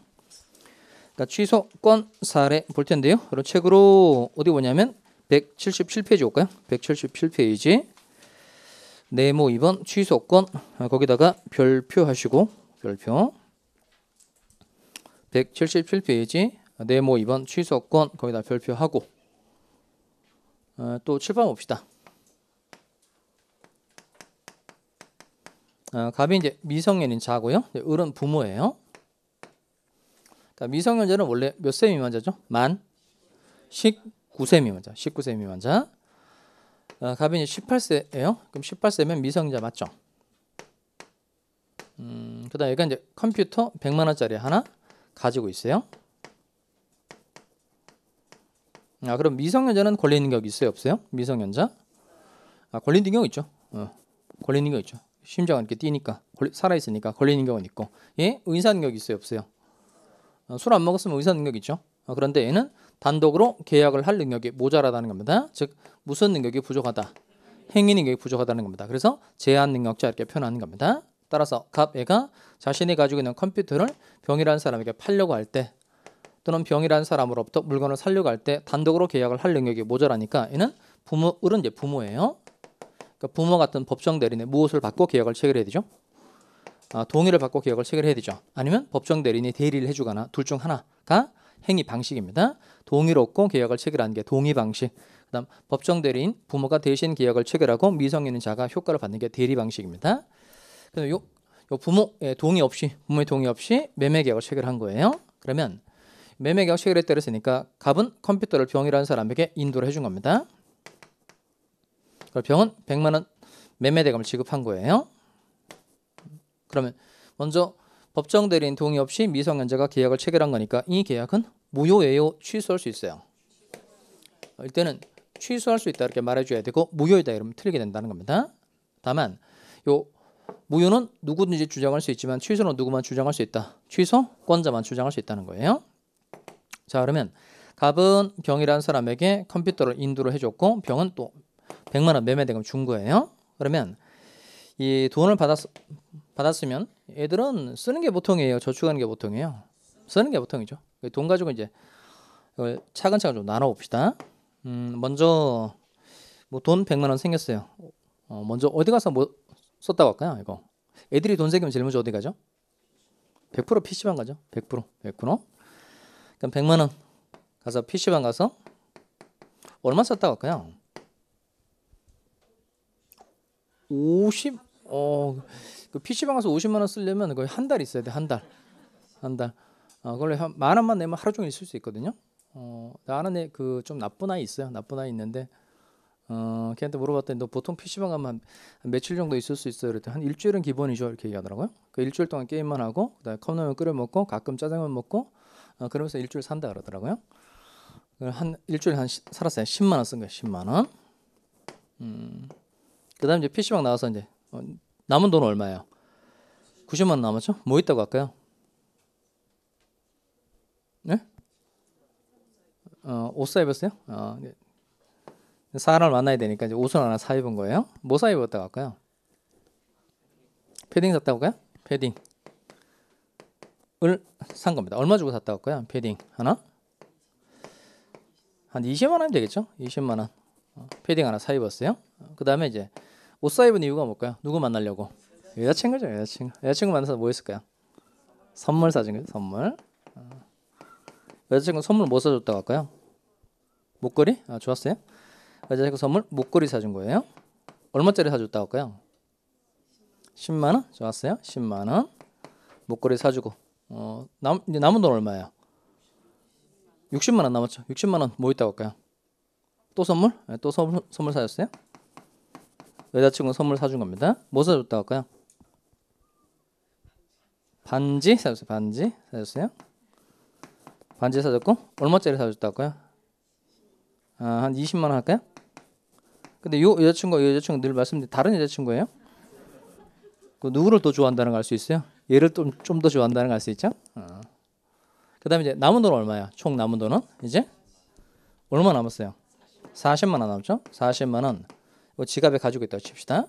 그러니까 취소권 사례 볼 텐데요. 그럼 책으로 어디 보냐면 177페이지 올까요? 177페이지 네모 2번 취소권 아, 거기다가 별표 하시고 별표 177페이지 네모 2번 뭐 취소권 거기다 별표하고 어, 또 7번 봅시다. 어, 갑이 이제 미성년인 자고요. 이제 을은 부모예요. 그러니까 미성년자는 원래 몇세 미만 자죠? 만 19세 미만 자. 19세 미만 자. 어, 갑이 이제 18세예요. 그럼 18세면 미성년자 맞죠? 음, 그다음 얘가 이제 컴퓨터 100만 원짜리 하나 가지고 있어요. 아, 그럼 미성년자는 권리 있는 격 있어요, 없어요? 미성년자? 아, 권리 있는 경 있죠. 어. 권리 있는 경 있죠. 심장은 이렇게 뛰니까 살아 있으니까 권리 있는 경은 있고. 예? 의사 능력 있어요, 없어요? 아, 어, 술안 먹었으면 의사 능력 있죠. 아, 그런데 얘는 단독으로 계약을 할 능력이 모자라다는 겁니다. 즉 무슨 능력이 부족하다. 행위 능력이 부족하다는 겁니다. 그래서 제한 능력자 이렇게 표현하는 겁니다. 따라서 갑 애가 자신이 가지고 있는 컴퓨터를 병이라는 사람에게 팔려고 할때 또는 병이라는 사람으로부터 물건을 살려고할 때 단독으로 계약을 할 능력이 모자라니까 얘는 부모 을은 이제 부모예요. 그러니까 부모 같은 법정 대리인의 무엇을 받고 계약을 체결해야 되죠? 아, 동의를 받고 계약을 체결해야 되죠. 아니면 법정 대리인이 대리를 해주거나 둘 중 하나가 행위 방식입니다. 동의를 얻고 계약을 체결하는 게 동의 방식. 그다음 법정 대리인 부모가 대신 계약을 체결하고 미성년인 자가 효과를 받는 게 대리 방식입니다. 그래서 요, 요 부모의 동의 없이 부모의 동의 없이 매매 계약을 체결한 거예요. 그러면 매매 계약 체결했다 그랬으니까 갑은 컴퓨터를 병이라는 사람에게 인도를 해준 겁니다. 그 병은 100만 원 매매 대금을 지급한 거예요. 그러면 먼저 법정 대리인 동의 없이 미성년자가 계약을 체결한 거니까 이 계약은 무효예요. 취소할 수 있어요. 이때는 취소할 수 있다 이렇게 말해줘야 되고 무효이다 이러면 틀리게 된다는 겁니다. 다만 요 무효는 누구든지 주장할 수 있지만 취소는 누구만 주장할 수 있다. 취소권자만 주장할 수 있다는 거예요. 자 그러면 갑은 병이라는 사람에게 컴퓨터를 인도를 해줬고 병은 또 100만 원 매매대금 준 거예요. 그러면 이 돈을 받았, 받았으면 애들은 쓰는 게 보통이에요. 저축하는 게 보통이에요. 쓰는 게 보통이죠. 그 돈 가지고 이제 차근차근 좀 나눠 봅시다. 음, 먼저 뭐돈 100만 원 생겼어요. 어, 먼저 어디 가서 뭐 썼다고 할까요? 이거 애들이 돈 생기면 제일 먼저 어디 가죠? 100% PC방 가죠. 100% 100% 그럼 100만 원 가서 PC방 가서 얼마 썼다고 할까요? 50 어, 그 PC방 가서 50만 원 쓰려면 거의 한 달 있어야 돼. 한 달. 한 달. 어, 원래 만 원만 내면 하루 종일 쓸 수 있거든요. 어, 나는 그 좀 나쁜 아이 있어요. 나쁜 아이 있는데 어, 걔한테 물어봤더니 너 보통 PC방 가면 한, 한 며칠 정도 있을 수 있어요. 그랬더니 한 일주일은 기본이죠. 이렇게 얘기하더라고요. 그 일주일 동안 게임만 하고 그다음에 컵라면 끓여 먹고 가끔 짜장면 먹고 어, 그러면서 일주일 산다 그러더라고요. 한 일주일 한 시, 살았어요. 10만 원 쓴 거예요. 10만 원. 음. 그다음 이제 PC방 나와서 이제 어, 남은 돈 얼마예요? 90만 원 남았죠? 뭐 있다고 할까요? 네? 어, 옷사 입었어요? 어, 사람을 만나야 되니까 이제 옷을 하나 사 입은 거예요. 뭐 사 입었다고 할까요? 패딩 샀다고 할까요? 패딩. 패딩을 산 겁니다. 얼마 주고 샀다 할까요? 패딩 하나 한 20만 원이면 되겠죠? 20만 원 어, 패딩 하나 사 입었어요. 그 다음에 이제 옷사 입은 이유가 뭘까요? 뭐 누구 만나려고? 여자친구죠, 여자친구. 여자친구 만나서 뭐 했을까요? 선물 사준 거예요 선물. 어. 여자친구 선물 뭐 사줬다고 할까요? 목걸이? 아, 좋았어요. 여자친구 선물 목걸이 사준 거예요. 얼마짜리 사줬다고 할까요? 10만 원? 좋았어요. 10만 원. 목걸이 사주고 어, 남, 이제 남은 돈 얼마예요? 60만 원 남았죠. 60만 원뭐 있다고 할까요? 또 선물? 네, 또선 선물 사줬어요? 여자친구 선물 사준 겁니다. 뭐 사줬다고 할까요? 반지 사줬어요. 반지 사줬어요. 반지 사줬고 얼마짜리 사줬다고 할까요? 아, 한 20만 원 할까요? 근데 요 여자친구, 요 여자친구 늘 말씀드린 다른 여자친구예요? 그 누구를 더 좋아한다는 걸 알 수 있어요? 얘를 좀 좀 더 좋아한다는 걸알수 있죠. 어. 그다음에 이제 남은 돈 얼마야? 총 남은 돈은 이제 얼마 남았어요? 40만 원 남죠? 40만 원. 이거 지갑에 가지고 있다고 칩시다.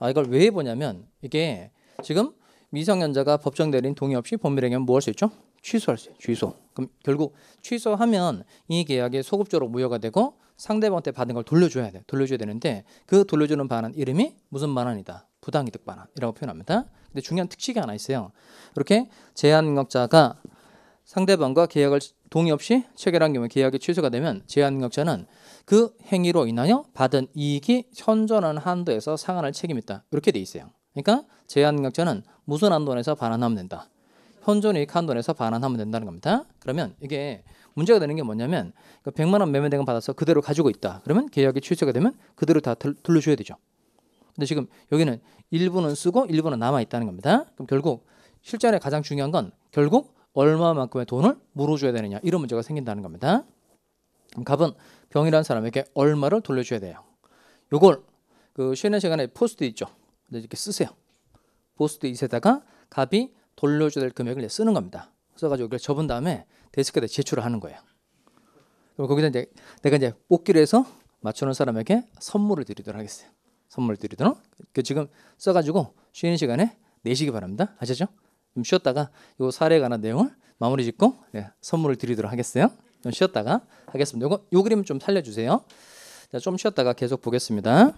아 이걸 왜 보냐면 이게 지금 미성년자가 법정 내린 동의 없이 법률 행위하뭐할수 있죠? 취소할 수 있어요. 취소. 그럼 결국 취소하면 이 계약이 소급적으로 무효가 되고 상대방한테 받은 걸 돌려줘야 돼. 돌려줘야 되는데 그 돌려주는 반환 이름이 무슨 반환이다. 부당이득 반환이라고 표현합니다. 근데 중요한 특칙이 하나 있어요. 이렇게 제한능력자가 상대방과 계약을 동의 없이 체결한 경우 계약이 취소가 되면 제한능력자는 그 행위로 인하여 받은 이익이 현존하 한도에서 상한할 책임있다. 이렇게 돼 있어요. 그러니까 제한능력자는 무슨 한도 에서 반환하면 된다. 현존이익 한돈에서 반환하면 된다는 겁니다. 그러면 이게 문제가 되는 게 뭐냐면 100만 원 매매 대금 받아서 그대로 가지고 있다. 그러면 계약이 취소가 되면 그대로 다 돌려줘야 되죠. 근데 지금 여기는 일부는 쓰고 일부는 남아 있다는 겁니다. 그럼 결국 실전에 가장 중요한 건 결국 얼마만큼의 돈을 물어줘야 되느냐 이런 문제가 생긴다는 겁니다. 그럼 갑은 병이라는 사람에게 얼마를 돌려줘야 돼요. 요걸 그 쉬는 시간에 포스트 있죠. 이렇게 쓰세요. 포스트 2에다가 갑이 돌려줘야 될 금액을 쓰는 겁니다. 써가지고 이걸 접은 다음에 데스크에다 제출을 하는 거예요. 그럼 거기서 이제 내가 이제 뽑기로 해서 맞추는 사람에게 선물을 드리도록 하겠어요. 선물을 드리도록. 그 지금 써가지고 쉬는 시간에 내시기 바랍니다. 아시죠? 좀 쉬었다가 이 사례에 관한 내용을 마무리 짓고 네, 선물을 드리도록 하겠어요. 좀 쉬었다가 하겠습니다. 요거, 요 그림 좀 살려주세요. 자, 좀 쉬었다가 계속 보겠습니다.